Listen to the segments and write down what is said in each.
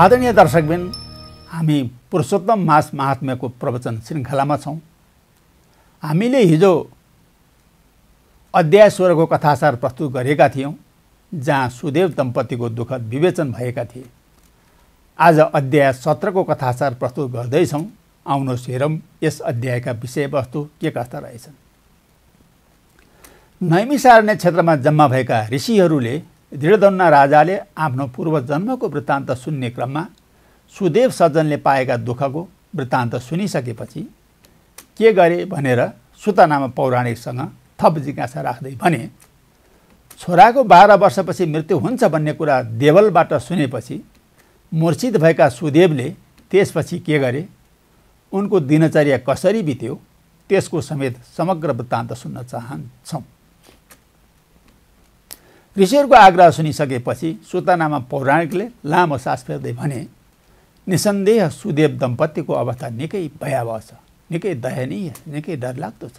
आदरणीय दर्शकबिन हामी पुरुषोत्तम मास महात्म्यको प्रवचन श्रृङ्खलामा छौँ हामीले हिजो अध्याय स्वरको कथासार प्रस्तुत गरेका थियौँ जहाँ सुदेव दम्पतिको दुःख विवेचन भएका थिए आज अध्याय सत्रको कथासार प्रस्तुत गर्दैछौँ आउनुहोस् हेरौँ यस अध्यायका विषयवस्तु के कस्ता रहेछन् नैमिसारण्य क्षेत्रमा जम्मा भएका ऋषिहरूले दृढदन्ना राजाले आफ्नो पूर्वजन्मको वृत्तान्त सुन्ने क्रममा सुदेव सज्जनले पाएका दुःखको वृत्तान्त सुनिसकेपछि के गरे भनेर सुतनामा पौराणिकसँग थप जिज्ञासा राख्दै भने छोराको बाह्र वर्षपछि मृत्यु हुन्छ भन्ने कुरा देवलबाट सुनेपछि मूर्छित भएका सुदेवले त्यसपछि के गरे उनको दिनचर्या कसरी बित्यो त्यसको समेत समग्र वृत्तान्त सुन्न चाहन्छौँ ऋषिहरूको आग्रह सुनिसकेपछि सुतनामा पौराणिकले लामो सास फेर्दै भने निसन्देह सुदेव दम्पतिको अवस्था निकै भयावह छ निकै दयनीय निकै डरलाग्दो छ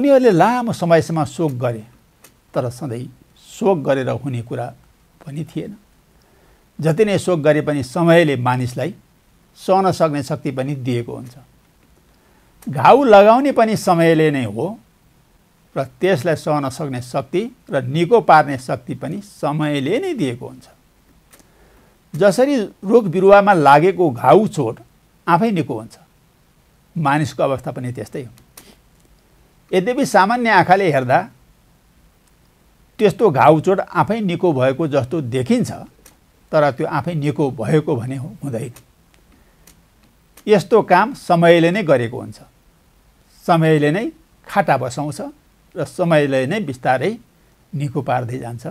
उनीहरूले लामो समयसम्म शोक गरे तर सधैँ शोक गरेर हुने कुरा पनि थिएन जति नै शोक गरे पनि समयले मानिसलाई सहन सक्ने शक्ति पनि दिएको हुन्छ घाउ लगाउने पनि समयले नै हो र त्यसलाई सहन सक्ने शक्ति र निको पार्ने शक्ति पनि समयले नै दिएको हुन्छ जसरी रोग बिरुवामा लागेको घाउ चोट आफै निको हुन्छ मानिसको अवस्था पनि त्यस्तै हो यद्यपि सामान्य आँखाले हेर्दा त्यस्तो घाउ चोट आफै निको भएको जस्तो देखिन्छ तर त्यो आफै निको भएको भने हुँदैन यस्तो काम समयले नै गरेको हुन्छ समयले नै खाटा बसाउँछ र समयले नै बिस्तारै निको पार्दै जान्छ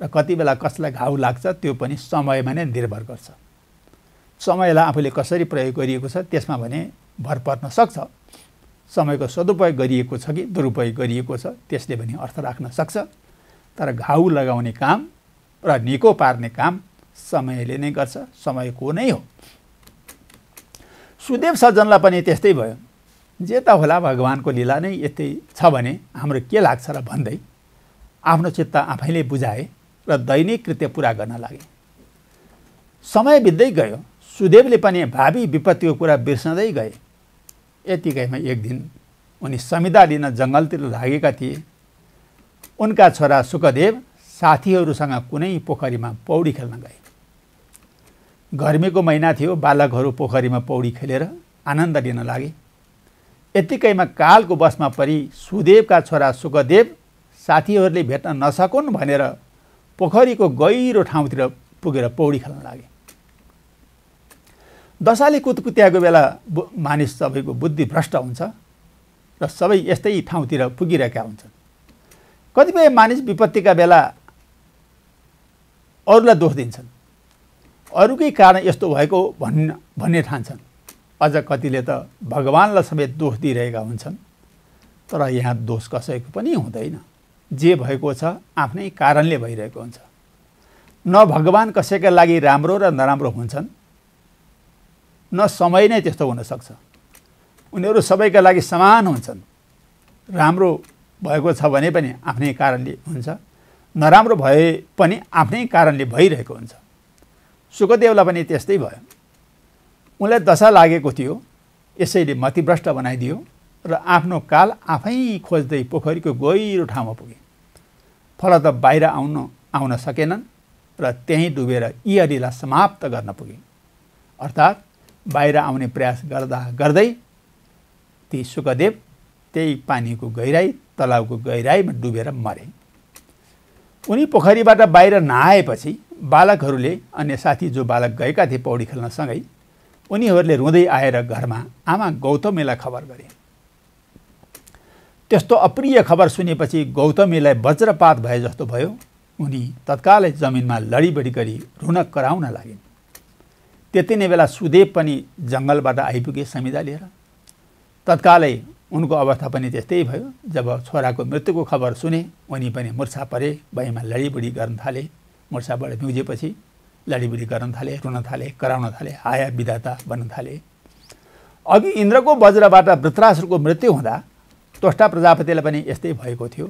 र कति बेला कसलाई घाउ लाग्छ त्यो पनि समयमा नै निर्भर गर्छ समयलाई आफूले कसरी प्रयोग गरिएको छ त्यसमा भने भर पर्न सक्छ समयको सदुपयोग गरिएको छ कि दुरुपयोग गरिएको छ त्यसले पनि अर्थ राख्न सक्छ तर घाउ लगाउने काम र निको पार्ने काम समयले नै गर्छ समयको नै हो सुदेव सज्जनलाई पनि त्यस्तै भयो जे त होला भगवान्को लीला नै यति छ भने हाम्रो के लाग्छ र भन्दै आफ्नो चित्त आफैले बुझाए र दैनिक कृत्य पुरा गर्न लागे समय बित्दै गयो सुदेवले पनि भावी विपत्तिको कुरा बिर्सँदै गए यतिकैमा एक दिन उनी समिदा लिन जङ्गलतिर लागेका थिए उनका छोरा सुखदेव साथीहरूसँग कुनै पोखरीमा पौडी खेल्न गए गर्मीको महिना थियो बालकहरू पोखरीमा पौडी खेलेर आनन्द लिन लागे यत्तिकैमा कालको बसमा परि सुदेवका छोरा सुखदेव साथीहरूले भेट्न नसकुन् भनेर पोखरीको गहिरो ठाउँतिर पुगेर पौडी खेल्न लागे दशाले कुतकुत्याएको बेला मानिस सबैको बुद्धि भ्रष्ट हुन्छ र सबै यस्तै ठाउँतिर पुगिरहेका हुन्छन् कतिपय मानिस विपत्तिका बेला अरूलाई दोष दिन्छन् अरूकै कारण यस्तो भएको भन् भन्ने ठान्छन् अझ कतिले त भगवान्लाई समेत दोष दिइरहेका हुन्छन् तर यहाँ दोष कसैको पनि हुँदैन जे भएको छ आफ्नै कारणले भइरहेको हुन्छ न भगवान् कसैका लागि राम्रो र नराम्रो हुन्छन् न समय नै त्यस्तो हुनसक्छ उनीहरू सबैका लागि समान हुन्छन् राम्रो भएको छ भने पनि आफ्नै कारणले हुन्छ नराम्रो भए पनि आफ्नै कारणले भइरहेको हुन्छ सुखदेवलाई पनि त्यस्तै भयो उनलाई दशा लागेको थियो यसैले मतिभ्रष्ट बनाइदियो र आफ्नो काल आफै खोज्दै पोखरीको गहिरो ठाउँमा पुगे फलत बाहिर आउन आउन सकेनन् र त्यहीँ डुबेर यी समाप्त गर्न पुगे अर्थात् बाहिर आउने प्रयास गर्दा गर्दै ती सुखदेव त्यही पानीको गहिराई तलाउको गहिराईमा डुबेर मरे उनी पोखरीबाट बाहिर नआएपछि बालकहरूले अन्य साथी जो बालक गएका थिए पौडी खेल्नसँगै उनीहरूले रुँदै आएर घरमा आमा गौतमीलाई खबर गरे त्यस्तो अप्रिय खबर सुनेपछि गौतमीलाई वज्रपात भए जस्तो भयो उनी तत्कालै जमिनमा लडीबडी गरी रुन कराउन लागिन् त्यति नै बेला सुदेव पनि जङ्गलबाट आइपुगे समिदा लिएर तत्कालै उनको अवस्था पनि त्यस्तै भयो जब छोराको मृत्युको खबर सुने उनी पनि मुर्छा परे भैमा लडीबुडी गर्न थाले मुर्छाबाट बिउजेपछि लडीबुडी गर्न थाले रुन थाले कराउन थाले आया विधाता भन्न थाले अघि इन्द्रको वज्रबाट वृत्रासुरको मृत्यु हुँदा तोष्टा प्रजापतिलाई पनि यस्तै भएको थियो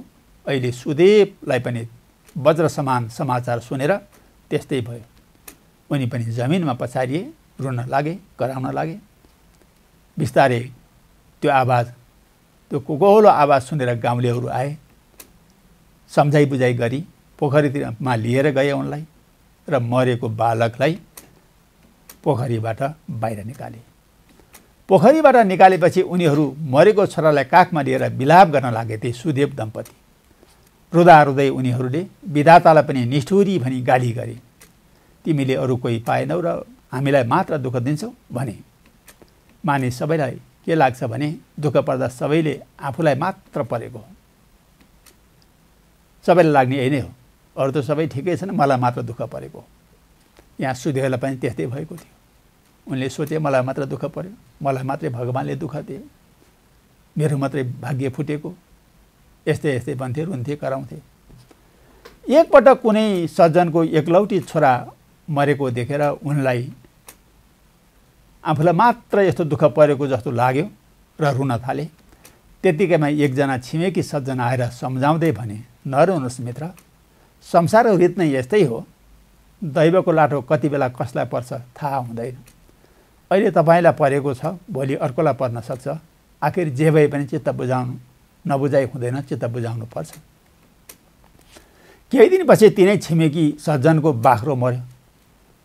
अहिले सुदेवलाई पनि वज्र समान समाचार सुनेर त्यस्तै भयो उनी पनि जमिनमा पछारिए रुन लागे कराउन लागे बिस्तारै त्यो आवाज त्यो कोगौलो आवाज सुनेर गाउँलेहरू आए सम्झाइ बुझाइ गरी पोखरीतिरमा लिएर गए उनलाई र मरेको बालकलाई पोखरीबाट बाहिर निकाले पोखरीबाट निकालेपछि उनीहरू मरेको छोरालाई काखमा लिएर विलाप गर्न लागे थिए सुदेव दम्पति रुदा रुँदै उनीहरूले विधातालाई पनि निष्ठुरी भनी गाली गरे तिमीले अरू कोही पाएनौ र हामीलाई मात्र दुःख दिन्छौ भने मानिस सबैलाई के लाग्छ भने दुःख पर्दा सबैले आफूलाई मात्र परेको हो सबैलाई लाग्ने यही नै हो अरू त सबै ठिकै छन् मलाई मात्र दुःख परेको यहाँ सुधेला पनि त्यस्तै भएको थियो उनले सोचे मलाई मात्र दुःख पऱ्यो मलाई मात्रै भगवान्ले दुःख दिए मेरो मात्रै भाग्य फुटेको यस्तै यस्तै भन्थे रुन्थे कराउँथे एकपटक कुनै सज्जनको एकलौटी छोरा मरेको देखेर उनलाई आफूलाई मात्र यस्तो दुःख परेको जस्तो लाग्यो र रुन थाले त्यत्तिकैमा एकजना छिमेकी सज्जन आएर सम्झाउँदै भने नरुनुहोस् मित्र संसारको रित नै यस्तै हो दैवको लाटो कति बेला कसलाई पर्छ थाहा हुँदैन अहिले तपाईँलाई परेको छ भोलि अर्कोलाई पर्न सक्छ आखिर जे भए पनि चित्त बुझाउनु नबुझाइ हुँदैन चित्त बुझाउनु पर्छ केही दिनपछि तिनै छिमेकी सज्जनको बाख्रो मर्यो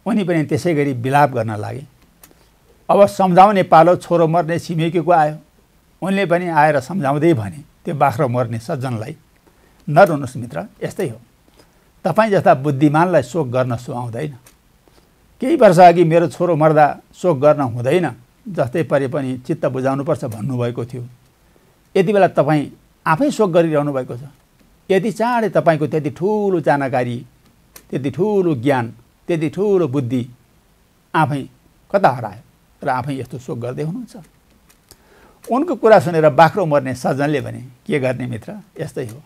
उनी पनि त्यसै गरी बिलाप गर्न लागे अब सम्झाउने पालो छोरो मर्ने छिमेकीको आयो उनले पनि आएर सम्झाउँदै भने त्यो बाख्रो मर्ने सज्जनलाई नरुनुहोस् मित्र यस्तै हो तपाईँ जस्ता बुद्धिमानलाई शोक गर्न सुहाउँदैन केही वर्ष अघि मेरो छोरो मर्दा शोक गर्न हुँदैन जस्तै परे पनि चित्त बुझाउनुपर्छ भन्नुभएको थियो यति बेला तपाईँ आफै शोक गरिरहनु भएको छ यति चाँडै तपाईँको त्यति ठुलो जानकारी त्यति ठुलो ज्ञान त्यति ठुलो बुद्धि आफै कता हरायो र आफै यस्तो शोक गर्दै हुनुहुन्छ उनको कुरा सुनेर बाख्रो मर्ने सज्जनले भने के गर्ने मित्र यस्तै हो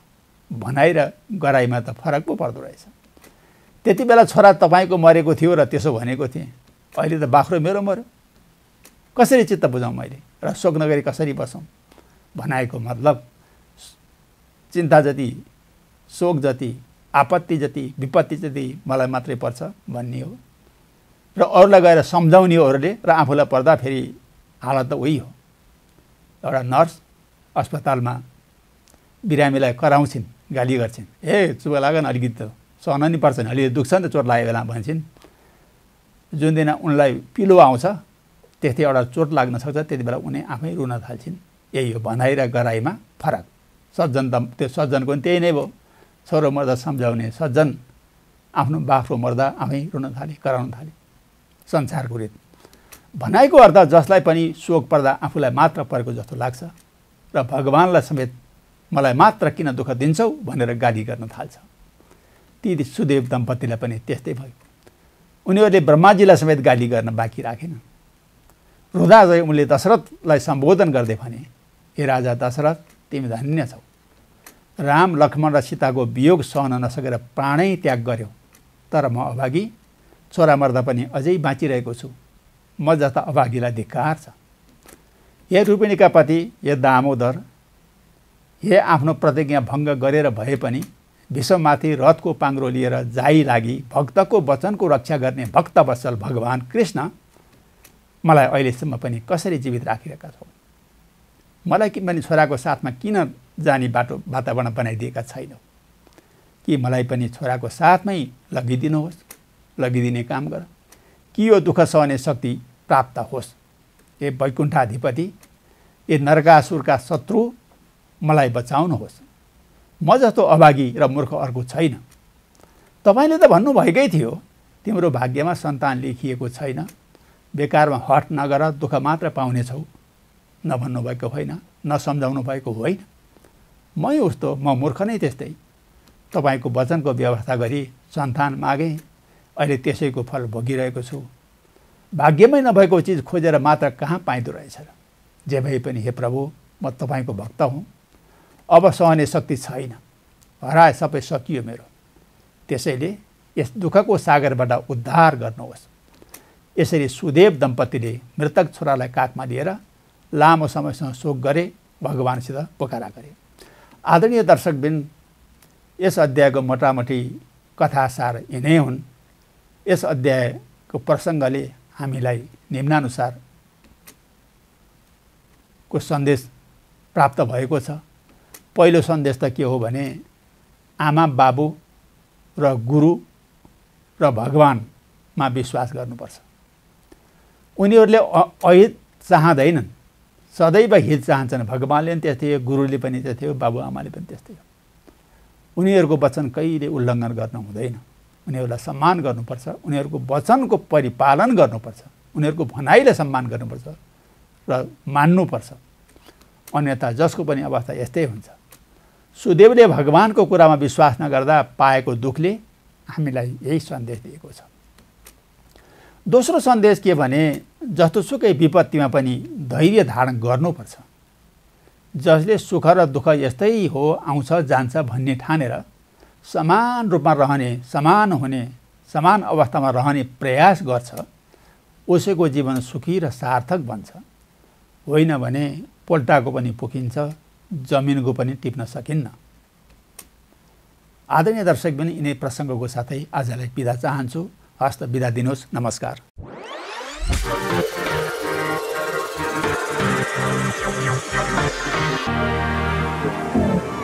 भनाइ र गराइमा त फरक पो पर्दो रहेछ त्यति बेला छोरा तपाईँको मरेको थियो र त्यसो भनेको थिएँ अहिले त बाख्रो मेरो मऱ्यो कसरी चित्त बुझाउँ मैले र शोक नगरी कसरी बसौँ भनाएको मतलब चिन्ता जति शोक जति आपत्ति जति विपत्ति जति मलाई मात्रै पर्छ भन्ने हो र अरूलाई गएर सम्झाउने अरूले र आफूलाई पर्दा फेरि हालत त उही हो एउटा नर्स अस्पतालमा बिरामीलाई कराउँछिन् गाली गर्छिन् ए चुबा लागन अलिकति त सहन नि पर्छ नि अलिकति दुख्छ नि त चोट लाग्यो बेला भन्छन् जुन दिन उनलाई पिलो आउँछ त्यस्तै एउटा चोट लाग्न सक्छ त्यति बेला उनी आफै रुन थाल्छिन् यही हो भनाइ र गराइमा फरक सज्जन त त्यो सज्जनको पनि त्यही नै भयो छोरो मर्दा सम्झाउने सज्जन आफ्नो बाफ्रो मर्दा आफै रुन थाले कराउन थाले संसारको रित भनाइको अर्थ जसलाई पनि शोक पर्दा आफूलाई मात्र परेको जस्तो लाग्छ र भगवान्लाई समेत मलाई मात्र किन दुःख दिन्छौ भनेर गाली गर्न थाल्छ ती सुदेव दम्पतिलाई पनि त्यस्तै भयो उनीहरूले ब्रह्माजीलाई समेत गाली गर्न बाँकी राखेन रुदा चाहिँ उनले दशरथलाई सम्बोधन गर्दै भने हे राजा दशरथ तिमी धन्य छौ राम लक्ष्मण र सीताको वियोग सहन नसकेर प्राणै त्याग गर्यो तर म अभागी छोरा मर्दा पनि अझै बाँचिरहेको छु म जस्ता अभागीलाई धिक्कार छ हे रूपिणीका पति हे दामोदर हे आफ्नो प्रतिज्ञा भङ्ग गरेर भए पनि विश्वमाथि रथको पाङ्रो लिएर जाई लागि भक्तको वचनको रक्षा गर्ने भक्तवत्सल भगवान् कृष्ण मलाई अहिलेसम्म पनि कसरी जीवित राखिरहेका छौ मलाई कि पनि छोराको साथमा किन जाने बाटो वातावरण बनाइदिएका छैनौ कि मलाई पनि छोराको साथमै लगिदिनुहोस् लगिदिने काम गर कि यो दुःख सहने शक्ति प्राप्त होस् ए वैकुण्ठाधिपति ए नरकासुरका शत्रु मलाई बचाउनुहोस् म जस्तो अभागी र मूर्ख अर्को छैन तपाईँले त भन्नुभएकै थियो तिम्रो भाग्यमा सन्तान लेखिएको छैन बेकारमा हट नगर दुःख मात्र पाउनेछौ नभन्नुभएको होइन नसम्झाउनु भएको होइन मै उस्तो म मूर्ख नै त्यस्तै तपाईँको वचनको व्यवस्था गरी सन्तान मागेँ अहिले त्यसैको फल भोगिरहेको छु भाग्यमै नभएको चिज खोजेर मात्र कहाँ पाइँदो रहेछ जे भए पनि हे प्रभु म तपाईँको भक्त हुँ अब सहने शक्ति छैन हराए सबै सकियो मेरो त्यसैले यस दुःखको सागरबाट उद्धार गर्नुहोस् यसरी सुदेव दम्पतिले मृतक छोरालाई काखमा लिएर लामो समयसम्म शोक गरे भगवान्सित पोखरा गरे आदरणीय दर्शकबिन यस अध्यायको मोटामोटी कथासार यिनै हुन् यस अध्यायको प्रसङ्गले हामीलाई निम्नानुसारको सन्देश प्राप्त भएको छ पहिलो सन्देश त के हो भने आमा बाबु र गुरु र भगवानमा विश्वास गर्नुपर्छ उनीहरूले अहित चाहँदैनन् सदैव हित चाहन्छन् भगवान्ले पनि त्यस्तै हो गुरुले पनि त्यस्तै हो बाबुआमाले पनि त्यस्तै हो उनीहरूको वचन कहिले उल्लङ्घन गर्न हुँदैन उनीहरूलाई सम्मान गर्नुपर्छ उनीहरूको वचनको परिपालन गर्नुपर्छ उनीहरूको भनाइले सम्मान गर्नुपर्छ र मान्नुपर्छ अन्यथा जसको पनि अवस्था यस्तै हुन्छ सुदेवले भगवान्को कुरामा विश्वास नगर्दा पाएको दुःखले हामीलाई यही सन्देश दिएको छ दोस्रो सन्देश के भने जस्तोसुकै विपत्तिमा पनि धैर्य धारण गर्नुपर्छ जसले सुख र दुःख यस्तै हो आउँछ जान्छ भन्ने ठानेर समान रूपमा रहने समान हुने समान अवस्थामा रहने प्रयास गर्छ उसैको जीवन सुखी र सार्थक बन्छ होइन भने पोल्टाको पनि पुगिन्छ जमिनको पनि टिप्न सकिन्न आदरणीय दर्शक पनि यिनै प्रसङ्गको साथै आजलाई बिदा चाहन्छु हस्त बिदा दिनुहोस् नमस्कार